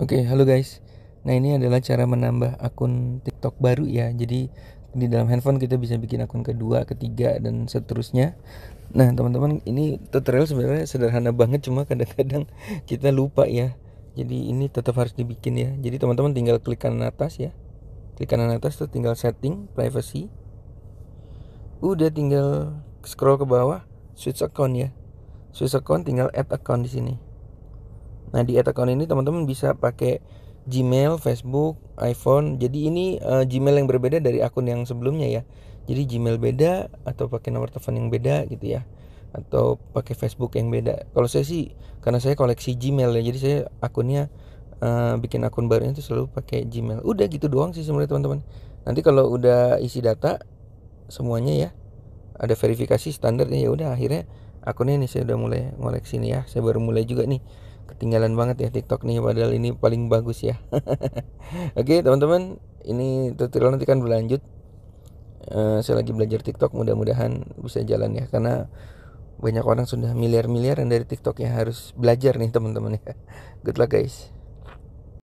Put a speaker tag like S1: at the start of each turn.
S1: Oke, okay, halo guys. Nah, ini adalah cara menambah akun TikTok baru ya. Jadi di dalam handphone kita bisa bikin akun kedua, ketiga dan seterusnya. Nah, teman-teman, ini tutorial sebenarnya sederhana banget cuma kadang-kadang kita lupa ya. Jadi ini tetap harus dibikin ya. Jadi teman-teman tinggal klik kanan atas ya. Klik kanan atas terus tinggal setting privacy. Udah tinggal scroll ke bawah, switch account ya. Switch account tinggal add account di sini. Nah di account ini teman-teman bisa pakai Gmail, Facebook, iPhone. Jadi ini uh, Gmail yang berbeda dari akun yang sebelumnya ya. Jadi Gmail beda atau pakai nomor telepon yang beda gitu ya. Atau pakai Facebook yang beda. Kalau saya sih karena saya koleksi Gmail ya. Jadi saya akunnya uh, bikin akun barunya itu selalu pakai Gmail. Udah gitu doang sih sebenarnya teman-teman. Nanti kalau udah isi data semuanya ya ada verifikasi standarnya ya udah akhirnya akunnya ini saya udah mulai ngoleksi nih ya. Saya baru mulai juga nih ketinggalan banget ya TikTok nih padahal ini paling bagus ya. Oke, okay, teman-teman, ini tutorial nanti kan berlanjut. Uh, saya lagi belajar TikTok, mudah-mudahan bisa jalan ya karena banyak orang sudah miliar-miliaran dari TikTok yang harus belajar nih teman-teman ya. Good luck guys.